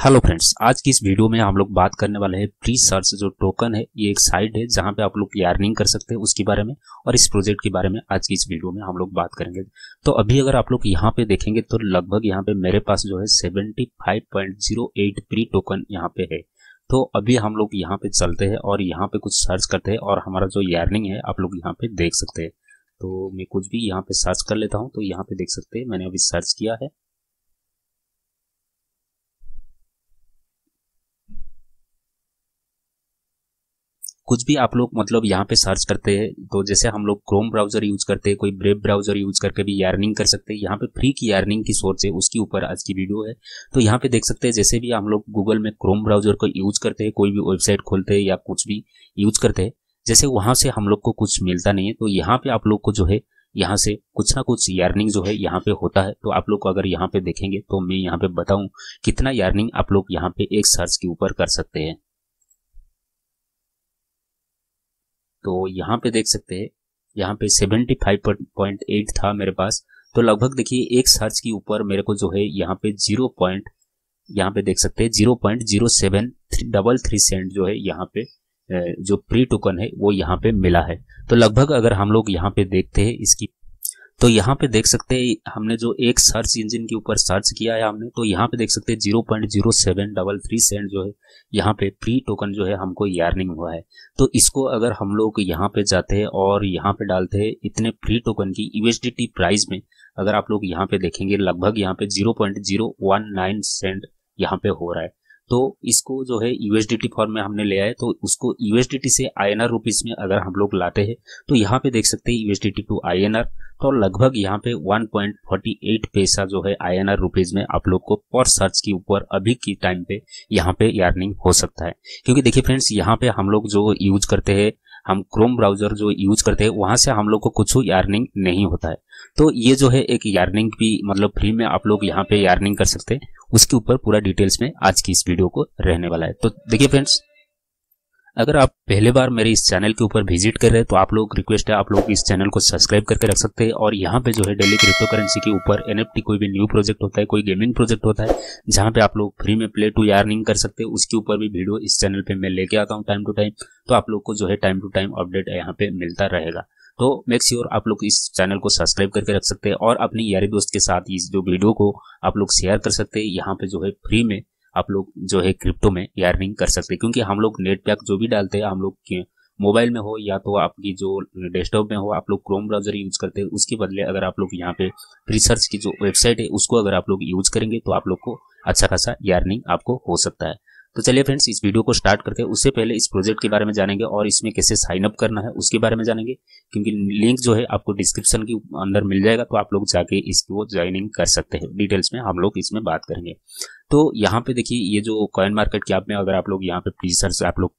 Hello friends आज की इस वीडियो में हम लोग बात करने वाले हैं प्री सर्च जो टोकन है ये एक साइट है जहां पे आप लोग यार्निंग कर सकते हैं उसके बारे में और इस प्रोजेक्ट के बारे में आज की इस वीडियो में हम लोग बात करेंगे तो अभी अगर आप लोग यहां पे देखेंगे तो लगभग यहां पे मेरे पास जो है सेवेंटी प्री टोकन यहाँ पे है तो अभी हम लोग यहाँ पे चलते हैं और यहाँ पे कुछ सर्च करते हैं और हमारा जो यर्निंग है आप लोग यहाँ पे देख सकते हैं तो मैं कुछ भी यहाँ पे सर्च कर लेता हूँ तो यहाँ पे देख सकते हैं मैंने अभी सर्च किया है कुछ भी आप लोग मतलब यहाँ पे सर्च करते हैं तो जैसे हम लोग क्रोम ब्राउजर यूज करते हैं कोई ब्रेव ब्राउजर यूज करके भी यार्निंग कर सकते हैं यहाँ पे फ्री की यार्निंग की सोर्स है उसके ऊपर आज की वीडियो है तो यहाँ पे देख सकते हैं जैसे भी हम लोग गूगल में क्रोम ब्राउजर को यूज करते हैं कोई भी वेबसाइट खोलते हैं या कुछ भी यूज करते हैं जैसे वहां से हम लोग को कुछ मिलता नहीं है तो यहाँ पे आप लोग को जो है यहाँ से कुछ ना कुछ यार्निंग जो है यहाँ पे होता है तो आप लोग अगर यहाँ पे देखेंगे तो मैं यहाँ पे बताऊं कितना यार्निंग आप लोग यहाँ पे एक सर्च के ऊपर कर सकते हैं तो यहाँ पे देख सकते हैं यहाँ पे सेवेंटी फाइव पॉइंट एट था मेरे पास तो लगभग देखिए एक सर्च के ऊपर मेरे को जो है यहाँ पे जीरो पॉइंट यहाँ पे देख सकते हैं zero point zero seven double three cent जो है यहाँ पे जो प्री टोकन है वो यहाँ पे मिला है तो लगभग अगर हम लोग यहाँ पे देखते हैं इसकी तो यहाँ पे देख सकते हैं हमने जो एक सर्च इंजन के ऊपर सर्च किया है हमने तो यहाँ पे देख सकते हैं zero point zero seven double three cent जो है यहाँ पे प्री टोकन जो है हमको यार्निंग हुआ है तो इसको अगर हम लोग यहाँ पे जाते हैं और यहाँ पे डालते हैं इतने प्री टोकन की यूएसडी प्राइस में अगर आप लोग यहाँ पे देखेंगे लगभग यहाँ पे zero point zero one nine cent यहाँ पे हो रहा है तो इसको जो है यूएसडीटी फॉर्म में हमने ले आए तो उसको यूएसडीटी से आईएनआर रुपीस में अगर हम लोग लाते हैं तो यहाँ पे देख सकते हैं यूएसडीटी टू आईएनआर तो लगभग यहाँ पे 1.48 पैसा जो है आईएनआर रुपीस में आप लोग को पर सर्च के ऊपर अभी की टाइम पे यहाँ पे यार्निंग हो सकता है क्योंकि देखिए फ्रेंड्स यहाँ पे हम लोग जो यूज करते हैं हम क्रोम ब्राउजर जो यूज करते हैं वहां से हम लोग को कुछ यार्निंग नहीं होता है तो ये जो है एक यार्निंग भी मतलब फ्री में आप लोग यहाँ पे यार्निंग कर सकते हैं उसके ऊपर पूरा डिटेल्स में आज की इस वीडियो को रहने वाला है तो देखिए फ्रेंड्स अगर आप पहले बार मेरे इस चैनल के ऊपर विजिट कर रहे हैं तो आप लोग रिक्वेस्ट है आप लोग इस चैनल को सब्सक्राइब करके रख सकते हैं और यहाँ पे जो है डेली क्रिप्टो करेंसी के ऊपर एनएफटी कोई भी न्यू प्रोजेक्ट होता है कोई गेमिंग प्रोजेक्ट होता है जहाँ पे आप लोग फ्री में प्ले टू यार्निंग कर सकते हैं उसके ऊपर भी वीडियो इस चैनल पर मैं लेके आता हूँ टाइम टू टाइम तो आप लोग को जो है टाइम टू टाइम अपडेट यहाँ पे मिलता रहेगा तो मेक श्योर आप लोग इस चैनल को सब्सक्राइब करके रख सकते हैं और अपनी यारी दोस्त के साथ इस जो वीडियो को आप लोग शेयर कर सकते हैं यहाँ पे जो है फ्री में आप लोग जो है क्रिप्टो में या अर्निंग कर सकते हैं क्योंकि हम लोग नेट पैक जो भी डालते हैं हम लोग मोबाइल में हो या तो आपकी जो डेस्कटॉप में हो आप लोग क्रोम ब्राउजर यूज करते हैं उसके बदले अगर आप लोग यहाँ पे रिसर्च की जो वेबसाइट है उसको अगर आप लोग यूज करेंगे तो आप लोग को अच्छा खासा यार्निंग आपको हो सकता है तो चलिए फ्रेंड्स इस वीडियो को स्टार्ट करके उससे पहले इस प्रोजेक्ट के बारे में जानेंगे और इसमें कैसे साइन अप करना है उसके बारे में जानेंगे क्योंकि लिंक जो है आपको डिस्क्रिप्शन के अंदर मिल जाएगा तो आप लोग जाके इसको ज्वाइनिंग कर सकते हैं डिटेल्स में हम लोग इसमें बात करेंगे तो यहाँ पे देखिए ये जो कॉइन मार्केट की आप में अगर आप लोग यहाँ पे प्रीजर्स आप लोग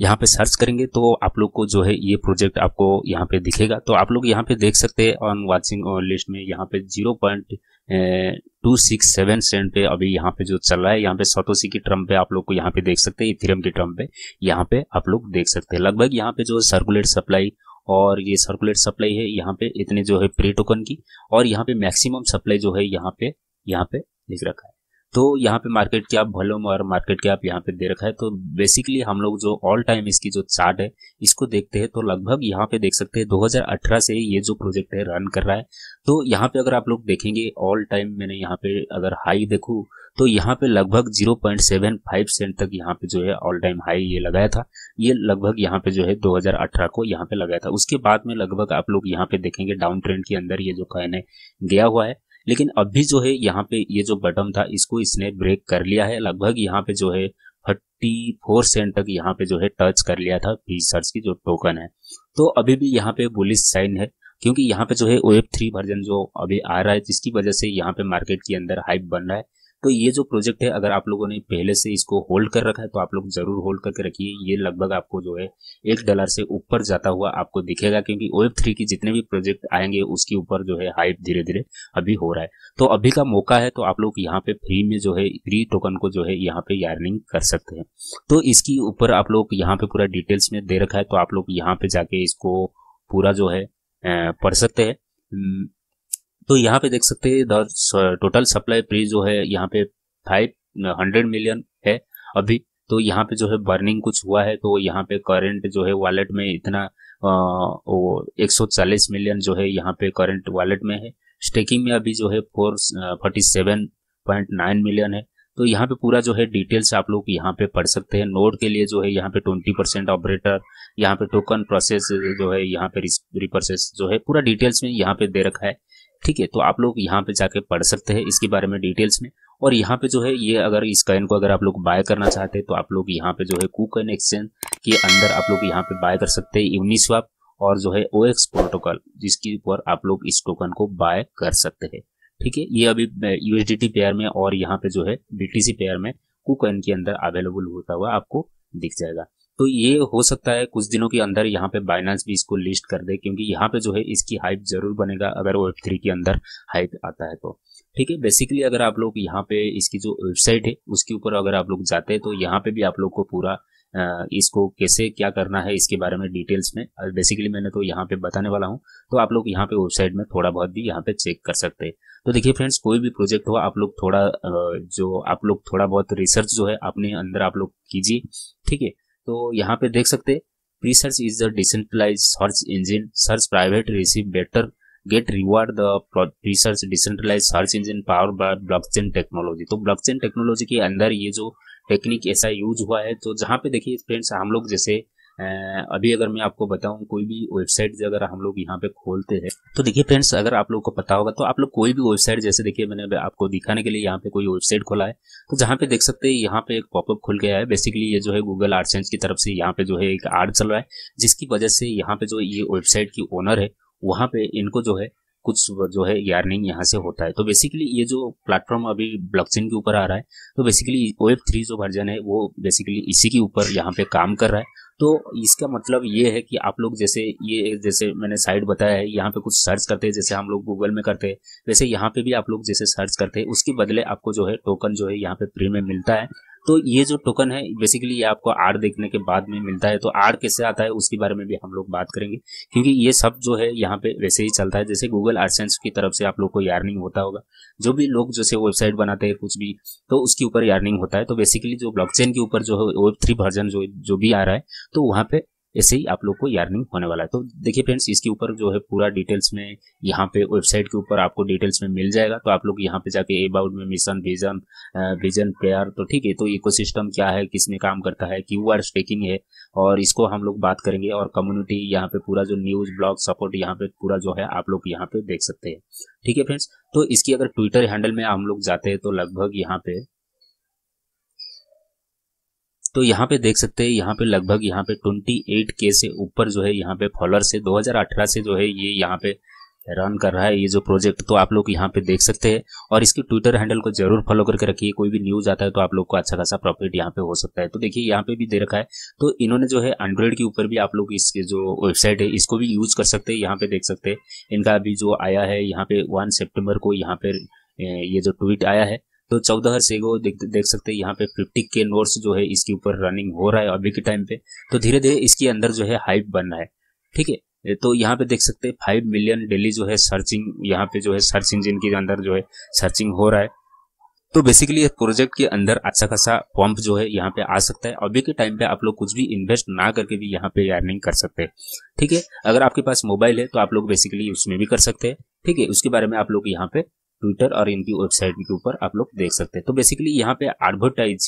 यहाँ पे सर्च करेंगे तो आप लोग को जो है ये प्रोजेक्ट आपको यहाँ पे दिखेगा तो आप लोग यहाँ पे देख सकते हैं ऑन वाचिंग लिस्ट में यहाँ पे zero point two six seven cent पे अभी यहाँ पे जो चल रहा है यहाँ पे सतोसी की ट्रम पे आप लोग को यहाँ पे देख सकते हैं इथिरम की ट्रम पे यहाँ पे आप लोग देख सकते हैं लगभग यहाँ पे जो सर्कुलेट सप्लाई और ये सर्कुलेट सप्लाई है यहाँ पे इतने जो है प्री टोकन की और यहाँ पे मैक्सिमम सप्लाई जो है यहाँ पे यहाँ पे लिख रखा है तो यहाँ पे मार्केट के आप वॉल्यूम और मार्केट के आप यहाँ पे दे रखा है तो बेसिकली हम लोग जो ऑल टाइम इसकी जो चार्ट है इसको देखते हैं तो लगभग यहाँ पे देख सकते हैं 2018 से ये जो प्रोजेक्ट है रन कर रहा है तो यहाँ पे अगर आप लोग देखेंगे ऑल टाइम मैंने यहाँ पे अगर हाई देखू तो यहाँ पे लगभग 0.75 सेंट तक यहाँ पे जो है ऑल टाइम हाई ये लगाया था ये लगभग यहाँ पे जो है 2018 को यहाँ पे लगाया था उसके बाद में लगभग आप लोग यहाँ पे देखेंगे डाउन ट्रेंड के अंदर ये जो कहने गया हुआ है लेकिन अभी जो है यहाँ पे ये जो बटन था इसको इसने ब्रेक कर लिया है लगभग यहाँ पे जो है थर्टी फोर सेंट तक यहाँ पे जो है टच कर लिया था रिसर्च की जो टोकन है तो अभी भी यहाँ पे बुलिस साइन है क्योंकि यहाँ पे जो है वेब थ्री वर्जन जो अभी आ रहा है जिसकी वजह से यहाँ पे मार्केट के अंदर हाइप बन रहा है तो ये जो प्रोजेक्ट है अगर आप लोगों ने पहले से इसको होल्ड कर रखा है तो आप लोग ज़रूर होल्ड करके रखिए ये लगभग आपको जो है एक डॉलर से ऊपर जाता हुआ आपको दिखेगा क्योंकि वेब थ्री के जितने भी प्रोजेक्ट आएंगे उसके ऊपर जो है हाइप धीरे धीरे अभी हो रहा है तो अभी का मौका है तो आप लोग यहाँ पे फ्री में जो है फ्री टोकन को जो है यहाँ पे यार्निंग कर सकते हैं तो इसके ऊपर आप लोग यहाँ पे पूरा डिटेल्स में दे रखा है तो आप लोग यहाँ पे जाके इसको पूरा जो है पढ़ सकते हैं तो यहाँ पे देख सकते हैं टोटल सप्लाई प्रीज जो है यहाँ पे फाइव हंड्रेड मिलियन है अभी तो यहाँ पे जो है बर्निंग कुछ हुआ है तो यहाँ पे करंट जो है वॉलेट में इतना एक वो 140 मिलियन जो है यहाँ पे करंट वॉलेट में है स्टेकिंग में अभी जो है four forty seven point nine million है तो यहाँ पे पूरा जो है डिटेल्स आप लोग यहाँ पे पढ़ सकते हैं नोड के लिए जो है यहाँ पे ट्वेंटी परसेंट ऑपरेटर यहाँ पे टोकन प्रोसेस जो है यहाँ पे रिप्रोसेस जो है पूरा डिटेल्स में यहाँ पे दे रखा है ठीक है तो आप लोग यहाँ पे जाके पढ़ सकते हैं इसके बारे में डिटेल्स में और यहाँ पे जो है ये अगर इस कॉइन को अगर आप लोग बाय करना चाहते हैं तो आप लोग यहाँ पे जो है कू एक्सचेंज के अंदर आप लोग यहाँ पे बाय कर सकते हैं यूनिस्वाप और जो है ओ एक्स प्रोटोकॉल जिसके ऊपर आप लोग इस टोकन को बाय कर सकते हैं ठीक है ये अभी यूएसडीटी पेयर में और यहाँ पे जो है बीटीसी पेयर में कू कॉइन के अंदर अवेलेबल होता हुआ आपको दिख जाएगा तो ये हो सकता है कुछ दिनों के अंदर यहाँ पे बाइनांस भी इसको लिस्ट कर दे क्योंकि यहाँ पे जो है इसकी हाइप जरूर बनेगा अगर वो थ्री के अंदर हाइप आता है तो ठीक है बेसिकली अगर आप लोग यहाँ पे इसकी जो वेबसाइट है उसके ऊपर अगर आप लोग जाते हैं तो यहाँ पे भी आप लोग को पूरा इसको कैसे क्या करना है इसके बारे में डिटेल्स में बेसिकली मैंने तो यहाँ पे बताने वाला हूँ तो आप लोग यहाँ पे वेबसाइट में थोड़ा बहुत भी यहाँ पे चेक कर सकते हैं तो देखिए फ्रेंड्स कोई भी प्रोजेक्ट हो आप लोग थोड़ा जो आप लोग थोड़ा बहुत रिसर्च जो है अपने अंदर आप लोग कीजिए ठीक है तो यहाँ पे देख सकते Presearch is the decentralise search engine search private receive better get reward the research decentralise search engine power by blockchain technology तो ब्लॉकचेन टेक्नोलॉजी के अंदर ये जो टेक्निक ऐसा यूज हुआ है तो जहाँ पे देखिए फ्रेंड्स हम लोग जैसे अभी अगर मैं आपको बताऊं कोई भी वेबसाइट अगर हम लोग यहाँ पे खोलते हैं तो देखिए फ्रेंड्स अगर आप लोग को पता होगा तो आप लोग कोई भी वेबसाइट जैसे देखिए मैंने आपको दिखाने के लिए यहाँ पे कोई वेबसाइट खोला है तो जहाँ पे देख सकते हैं यहाँ पे एक पॉपअप खुल गया है बेसिकली ये जो है गूगल सेंस की तरफ से यहाँ पे जो है एक आर्ट चल रहा है जिसकी वजह से यहाँ पे जो ये वेबसाइट की ओनर है वहाँ पे इनको जो है कुछ जो है यार्निंग यहाँ से होता है तो बेसिकली ये जो प्लेटफॉर्म अभी ब्लॉकचेन के ऊपर आ रहा है तो बेसिकली वेब थ्री जो वर्जन है वो बेसिकली इसी के ऊपर यहाँ पे काम कर रहा है तो इसका मतलब ये है कि आप लोग जैसे ये जैसे मैंने साइट बताया है यहाँ पे कुछ सर्च करते हैं जैसे हम लोग गूगल में करते हैं वैसे यहाँ पे भी आप लोग जैसे सर्च करते हैं उसके बदले आपको जो है टोकन जो है यहाँ पे फ्री में मिलता है तो ये जो टोकन है बेसिकली ये आपको आर देखने के बाद में मिलता है तो आर कैसे आता है उसके बारे में भी हम लोग बात करेंगे क्योंकि ये सब जो है यहाँ पे वैसे ही चलता है जैसे गूगल आर्सेंस की तरफ से आप लोग को यार्निंग होता होगा जो भी लोग जैसे वेबसाइट बनाते हैं कुछ भी तो उसके ऊपर यार्निंग होता है तो बेसिकली जो ब्लॉक के ऊपर जो है वेब थ्री वर्जन जो जो भी आ रहा है तो वहाँ पे ऐसे ही आप लोग को यर्निंग होने वाला है तो देखिए फ्रेंड्स इसके ऊपर जो है पूरा डिटेल्स में यहाँ पे वेबसाइट के ऊपर आपको डिटेल्स में मिल जाएगा तो आप लोग यहाँ पे जाके अबाउट में मिशन विजन विजन प्रेयर तो ठीक है तो इको क्या है किस में काम करता है क्यू आर स्टेकिंग है और इसको हम लोग बात करेंगे और कम्युनिटी यहाँ पे पूरा जो न्यूज ब्लॉग सपोर्ट यहाँ पे पूरा जो है आप लोग यहाँ पे देख सकते हैं ठीक है फ्रेंड्स तो इसकी अगर ट्विटर हैंडल में हम लोग जाते हैं तो लगभग यहाँ पे तो यहाँ पे देख सकते हैं यहाँ पे लगभग यहाँ पे 28 के से ऊपर जो है यहाँ पे फॉलोअर से 2018 से जो है ये यहाँ पे रन कर रहा है ये जो प्रोजेक्ट तो आप लोग यहाँ पे देख सकते हैं और इसके ट्विटर हैंडल को जरूर फॉलो करके रखिए कोई भी न्यूज आता है तो आप लोग को अच्छा खासा प्रॉफिट यहाँ पे हो सकता है तो देखिए यहाँ पे भी दे रखा है तो इन्होंने जो है एंड्रॉइड के ऊपर भी आप लोग इसके जो वेबसाइट है इसको भी यूज कर सकते हैं यहाँ पे देख सकते हैं इनका अभी जो आया है यहाँ पे वन सेप्टेम्बर को यहाँ पे ये जो ट्वीट आया है तो चौदह से वो देख देख सकते हैं यहाँ पे फिफ्टी के नोट्स जो है इसके ऊपर रनिंग हो रहा है अभी के टाइम पे तो धीरे धीरे इसके अंदर जो है हाइप बन रहा है ठीक है तो यहाँ पे देख सकते हैं फाइव मिलियन डेली जो है सर्चिंग यहाँ पे जो है सर्च इंजिन के अंदर जो है सर्चिंग हो रहा है तो बेसिकली इस प्रोजेक्ट के अंदर अच्छा खासा पंप जो है यहाँ पे आ सकता है अभी के टाइम पे आप लोग कुछ भी इन्वेस्ट ना करके भी यहाँ पे अर्निंग कर सकते हैं ठीक है अगर आपके पास मोबाइल है तो आप लोग बेसिकली उसमें भी कर सकते हैं ठीक है उसके बारे में आप लोग यहाँ पे ट्विटर और इनकी वेबसाइट के ऊपर आप लोग देख सकते हैं तो बेसिकली यहाँ पे एडवर्टाइज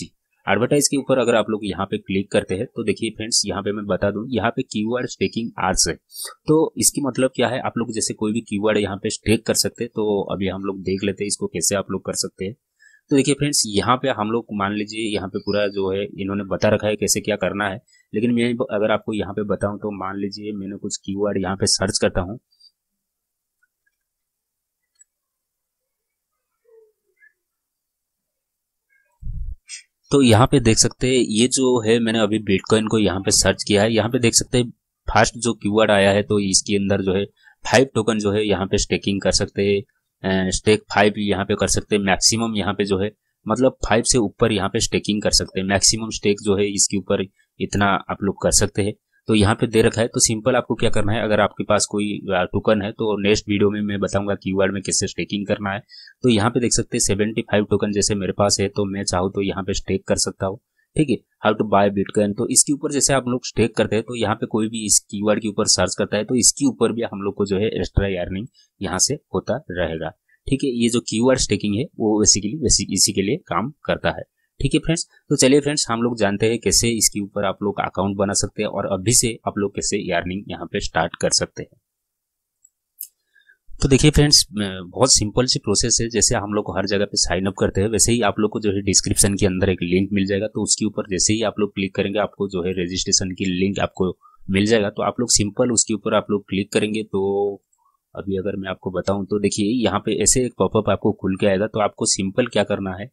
एडवर्टाइज के ऊपर अगर आप लोग यहाँ पे क्लिक करते हैं तो देखिए फ्रेंड्स यहाँ पे मैं बता दूं यहाँ पे क्यू वर्ड स्टेकिंग आर्ट्स है तो इसकी मतलब क्या है आप लोग जैसे कोई भी क्यू वर्ड यहाँ पे स्टेक कर सकते हैं तो अभी हम लोग देख लेते हैं इसको कैसे आप लोग कर सकते हैं तो देखिए फ्रेंड्स यहाँ पे हम लोग मान लीजिए यहाँ पे पूरा जो है इन्होंने बता रखा है कैसे क्या करना है लेकिन मैं अगर आपको यहाँ पे बताऊँ तो मान लीजिए मैंने कुछ कीवर्ड यहाँ पे सर्च करता हूँ तो यहाँ पे देख सकते हैं ये जो है मैंने अभी बिटकॉइन को यहाँ पे सर्च किया है यहाँ पे देख सकते हैं फास्ट जो कीवर्ड आया है तो इसके अंदर जो है फाइव टोकन जो है यहाँ पे स्टेकिंग कर सकते है स्टेक फाइव यहाँ पे कर सकते हैं मैक्सिमम यहाँ पे जो है मतलब फाइव से ऊपर यहाँ पे स्टेकिंग कर सकते हैं मैक्सिमम स्टेक जो है इसके ऊपर इतना आप लोग कर सकते हैं तो यहाँ पे दे रखा है तो सिंपल आपको क्या करना है अगर आपके पास कोई टोकन है तो नेक्स्ट वीडियो में मैं बताऊंगा वर्ड में किससे स्टेकिंग करना है तो यहाँ पे देख सकते हैं सेवेंटी फाइव टोकन जैसे मेरे पास है तो मैं चाहूँ तो यहाँ पे स्टेक कर सकता हूँ ठीक है हाउ टू बाय बिटकॉइन तो इसके ऊपर जैसे आप लोग स्टेक करते हैं तो यहाँ पे कोई भी इस की के ऊपर सर्च करता है तो इसके ऊपर भी हम लोग को जो है एक्स्ट्रा अर्निंग यहाँ से होता रहेगा ठीक है ये जो की स्टेकिंग है वो बेसिकली इसी के लिए काम करता है ठीक है फ्रेंड्स तो चलिए फ्रेंड्स हम लोग जानते हैं कैसे इसके ऊपर आप लोग अकाउंट बना सकते हैं और अभी से आप लोग कैसे यार्निंग यहाँ पे स्टार्ट कर सकते हैं तो देखिए फ्रेंड्स बहुत सिंपल सी प्रोसेस है जैसे हम लोग हर जगह पे साइन अप करते हैं वैसे ही आप लोग को जो है डिस्क्रिप्शन के अंदर एक लिंक मिल जाएगा तो उसके ऊपर जैसे ही आप लोग क्लिक करेंगे आपको जो है रजिस्ट्रेशन की लिंक आपको मिल जाएगा तो आप लोग सिंपल उसके ऊपर आप लोग क्लिक करेंगे तो अभी अगर मैं आपको बताऊं तो देखिए यहाँ पे ऐसे एक पॉपअप आपको खुल के आएगा तो आपको सिंपल क्या करना है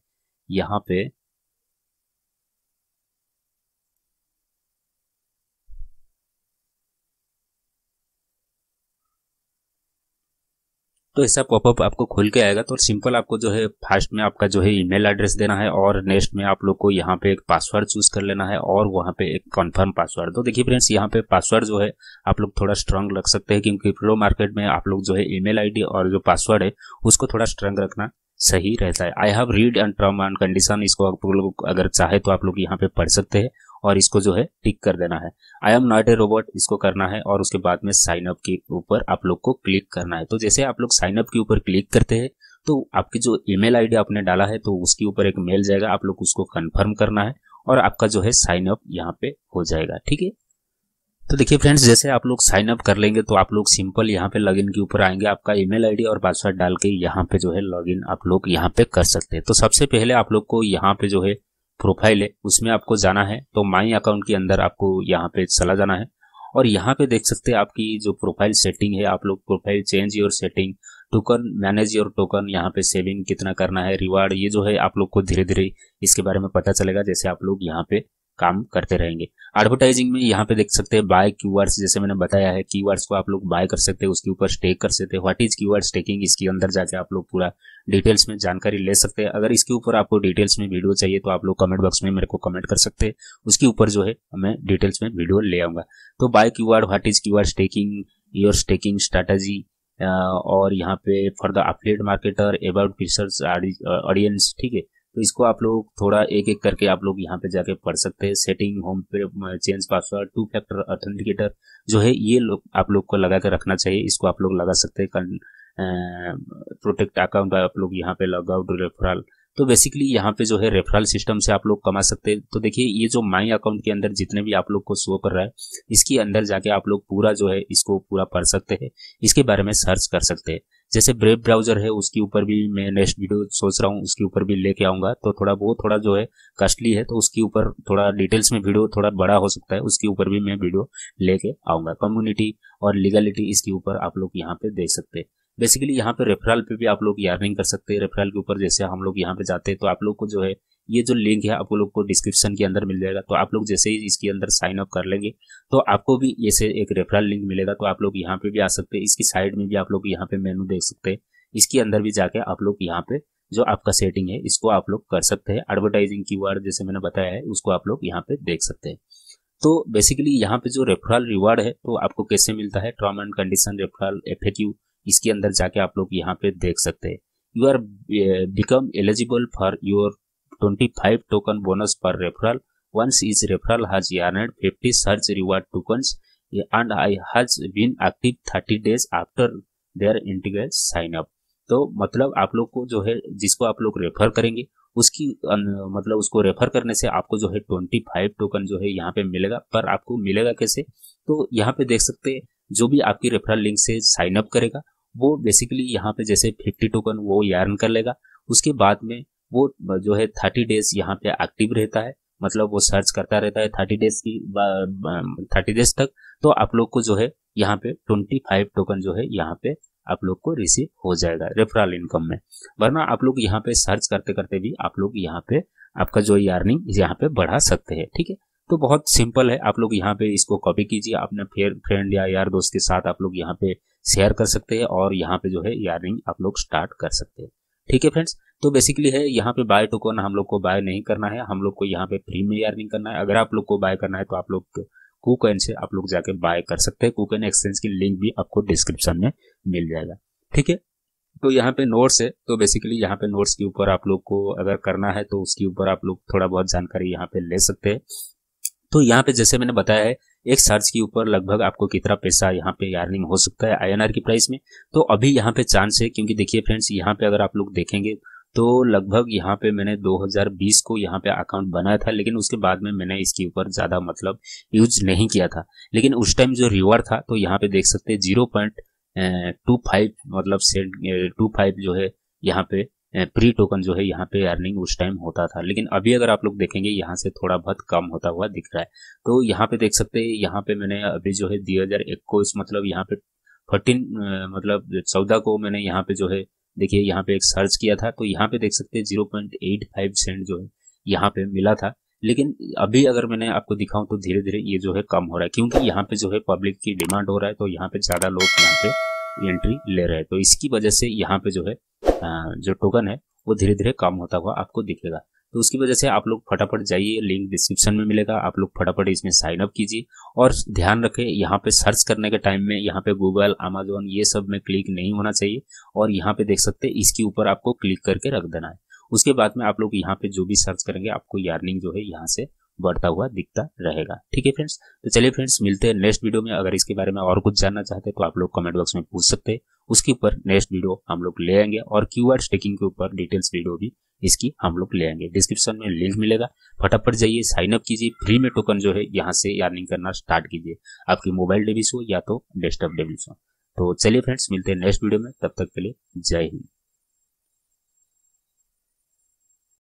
यहाँ पे तो ऐसा पॉपअप आपको खुल के आएगा तो सिंपल आपको जो है फर्स्ट में आपका जो है ईमेल एड्रेस देना है और नेक्स्ट में आप लोग को यहाँ पे एक पासवर्ड चूज कर लेना है और वहाँ पे एक कन्फर्म पासवर्ड तो देखिए फ्रेंड्स यहाँ पे पासवर्ड जो है आप लोग थोड़ा स्ट्रांग रख सकते हैं क्योंकि प्रो मार्केट में आप लोग जो है ई मेल और जो पासवर्ड है उसको थोड़ा स्ट्रांग रखना सही रहता है I have read and term and condition इसको आप लोग अगर चाहे तो आप लोग यहाँ पे पढ़ सकते हैं और इसको जो है टिक कर देना है I am not a robot इसको करना है और उसके बाद में साइन अप के ऊपर आप लोग को क्लिक करना है तो जैसे आप लोग साइन अप के ऊपर क्लिक करते हैं तो आपकी जो ईमेल आईडी आपने डाला है तो उसके ऊपर एक मेल जाएगा आप लोग उसको कन्फर्म करना है और आपका जो है साइन अप यहाँ पे हो जाएगा ठीक है तो देखिए फ्रेंड्स जैसे आप लोग साइन अप कर लेंगे तो आप लोग सिंपल यहाँ पे लॉगिन के ऊपर आएंगे आपका ईमेल आईडी और पासवर्ड डाल के यहाँ पे जो है लॉगिन आप लोग यहाँ पे कर सकते हैं तो सबसे पहले आप लोग को यहाँ पे जो है प्रोफाइल है उसमें आपको जाना है तो माई अकाउंट के अंदर आपको यहाँ पे चला जाना है और यहाँ पे देख सकते हैं आपकी जो प्रोफाइल सेटिंग है आप लोग profile change your setting token manage your token यहाँ पे सेविंग कितना करना है रिवार्ड ये जो है आप लोग को धीरे धीरे इसके बारे में पता चलेगा जैसे आप लोग यहाँ पे काम करते रहेंगे एडवर्टाइजिंग में यहाँ पे देख सकते हैं बाय क्यू जैसे मैंने बताया है की को आप लोग बाय कर सकते हैं उसके ऊपर स्टेक कर सकते हैं व्हाट इज क्यू स्टेकिंग इसके अंदर जाके आप लोग पूरा डिटेल्स में जानकारी ले सकते हैं अगर इसके ऊपर आपको डिटेल्स में वीडियो चाहिए तो आप लोग कमेंट बॉक्स में मेरे को कमेंट कर सकते हैं उसके ऊपर जो है मैं डिटेल्स में वीडियो ले आऊंगा तो bye Q what is Q staking your staking strategy और यहाँ पे for the applet marketer about audience ठीक है तो इसको आप लोग थोड़ा एक एक करके आप लोग यहाँ पे जाके पढ़ सकते हैं सेटिंग होम पे change password two factor authenticator जो है ये लोग आप लोग को लगा के रखना चाहिए इसको आप लोग लगा सकते हैं प्रोटेक्ट अकाउंट uh, आप लोग यहाँ पे लॉग आउट रेफरल तो बेसिकली यहाँ पे जो है रेफरल सिस्टम से आप लोग कमा सकते हैं तो देखिए ये जो माई अकाउंट के अंदर जितने भी आप लोग को शो कर रहा है इसके अंदर जाके आप लोग पूरा जो है इसको पूरा पढ़ सकते हैं इसके बारे में सर्च कर सकते हैं जैसे ब्रेव ब्राउजर है उसके ऊपर भी मैं नेक्स्ट वीडियो सोच रहा हूँ उसके ऊपर भी लेके आऊँगा तो थोड़ा वो थोड़ा जो है कॉस्टली है तो उसके ऊपर थोड़ा डिटेल्स में वीडियो थोड़ा बड़ा हो सकता है उसके ऊपर भी मैं वीडियो लेके आऊँगा कम्युनिटी और लीगलिटी इसके ऊपर आप लोग यहाँ पे देख सकते हैं बेसिकली यहाँ पे रेफरल पे भी आप लोग यार्निंग कर सकते हैं रेफरल के ऊपर जैसे हम लोग यहाँ पे जाते हैं तो आप लोग को जो है ये जो लिंक है आप लोग को डिस्क्रिप्शन के अंदर मिल जाएगा तो आप लोग जैसे ही इसके अंदर साइन अप कर लेंगे तो आपको भी ऐसे एक रेफरल लिंक मिलेगा तो आप लोग यहाँ पे भी आ सकते हैं इसकी साइड में भी आप लोग यहाँ पे मेनू देख सकते हैं इसके अंदर भी जाके आप लोग यहाँ पे जो आपका सेटिंग है इसको आप लोग कर सकते हैं एडवर्टाइजिंग की वर्ड जैसे मैंने बताया है उसको आप लोग यहाँ पे देख सकते हैं तो बेसिकली यहाँ पे जो रेफरल रिवार्ड है तो आपको कैसे मिलता है term and condition referral F इसके अंदर जाके आप लोग यहाँ पे देख सकते हैं you are become eligible for your 25 token bonus per referral. Once each referral has earned 50 search reward tokens and I has been active 30 days after their integral sign up. तो मतलब आप लोग को जो है जिसको आप लोग रेफर करेंगे उसकी अन, मतलब उसको रेफर करने से आपको जो है ट्वेंटी फाइव टोकन जो है यहाँ पे मिलेगा पर आपको मिलेगा कैसे तो यहाँ पे देख सकते हैं जो भी आपकी रेफरल लिंक से साइन अप करेगा वो बेसिकली यहाँ पे जैसे फिफ्टी टोकन वो यार्न कर लेगा उसके बाद में वो जो है थर्टी डेज यहाँ पे एक्टिव रहता है मतलब वो सर्च करता रहता है थर्टी डेज की थर्टी डेज तक तो आप लोग को जो है यहाँ पे ट्वेंटी फाइव टोकन जो है यहाँ पे आप लोग को रिसीव हो जाएगा रेफरल इनकम में वरना आप लोग यहाँ पे सर्च करते करते भी आप लोग यहाँ पे आपका जो अर्निंग यहाँ पे बढ़ा सकते हैं ठीक है तो बहुत सिंपल है आप लोग यहाँ पे इसको कॉपी कीजिए अपने फेयर फ्रेंड या यार दोस्त के साथ आप लोग यहाँ पे शेयर कर सकते हैं और यहाँ पे जो है यार्निंग आप लोग स्टार्ट कर सकते हैं ठीक है फ्रेंड्स तो बेसिकली है यहाँ पे बाय टोकन हम लोग को बाय नहीं करना है हम लोग को यहाँ पे फ्री में अर्निंग करना है अगर आप लोग को बाय करना है तो आप लोग कूकन से आप लोग जाके बाय कर सकते हैं कूकन एक्सचेंज की लिंक भी आपको डिस्क्रिप्शन में मिल जाएगा ठीक है तो यहाँ पे नोट्स है तो बेसिकली यहाँ पे नोट्स के ऊपर आप लोग को अगर करना है तो उसके ऊपर आप लोग थोड़ा बहुत जानकारी यहाँ पे ले सकते हैं तो यहाँ पे जैसे मैंने बताया है एक सर्च के ऊपर लगभग आपको कितना पैसा यहाँ पे अर्निंग हो सकता है आई की प्राइस में तो अभी यहाँ पे चांस है क्योंकि देखिए फ्रेंड्स यहाँ पे अगर आप लोग देखेंगे तो लगभग यहाँ पे मैंने 2020 को यहाँ पे अकाउंट बनाया था लेकिन उसके बाद में मैंने इसके ऊपर ज़्यादा मतलब यूज नहीं किया था लेकिन उस टाइम जो रिवार्ड था तो यहाँ पे देख सकते हैं जीरो पॉइंट टू फाइव मतलब सेट टू फाइव जो है यहाँ पे प्री टोकन जो है यहाँ पे अर्निंग उस टाइम होता था लेकिन अभी अगर आप लोग देखेंगे यहाँ से थोड़ा बहुत कम होता हुआ दिख रहा है तो यहाँ पे देख सकते हैं यहाँ पे मैंने अभी जो है दो हजार इक्कीस मतलब यहाँ पे फोर्टीन मतलब चौदह को मैंने यहाँ पे जो है देखिए यहाँ पे एक सर्च किया था तो यहाँ पे देख सकते हैं zero point eight five cent जो है यहाँ पे मिला था लेकिन अभी अगर मैंने आपको दिखाऊं तो धीरे धीरे ये जो है कम हो रहा है क्योंकि यहाँ पे जो है पब्लिक की डिमांड हो रहा है तो यहाँ पे ज़्यादा लोग यहाँ पे एंट्री ले रहे हैं तो इसकी वजह से यहाँ पे जो है जो टोकन है वो धीरे धीरे कम होता हुआ आपको दिखेगा तो उसकी वजह से आप लोग फटाफट जाइए लिंक डिस्क्रिप्शन में मिलेगा आप लोग फटाफट इसमें साइन अप कीजिए और ध्यान रखें यहाँ पे सर्च करने के टाइम में यहाँ पे गूगल अमेजोन ये सब में क्लिक नहीं होना चाहिए और यहाँ पे देख सकते हैं इसके ऊपर आपको क्लिक करके रख देना है उसके बाद में आप लोग यहाँ पे जो भी सर्च करेंगे आपको यार्निंग जो है यहाँ से बढ़ता हुआ दिखता रहेगा ठीक है फ्रेंड्स तो चलिए फ्रेंड्स मिलते हैं नेक्स्ट वीडियो में अगर इसके बारे में और कुछ जानना चाहते हैं तो आप लोग कमेंट बॉक्स में पूछ सकते हैं उसके ऊपर नेक्स्ट वीडियो हम लोग ले आएंगे और क्यू आर स्टेकिंग के ऊपर डिटेल्स वीडियो भी इसकी हम लोग ले आएंगे डिस्क्रिप्शन में लिंक मिलेगा फटाफट जाइए साइन अप कीजिए फ्री में टोकन जो है यहाँ से अर्निंग करना स्टार्ट कीजिए आपकी मोबाइल डेबिस हो या तो डेस्कटॉप डेबिस हो तो चलिए फ्रेंड्स मिलते हैं नेक्स्ट वीडियो में तब तक के लिए जय हिंद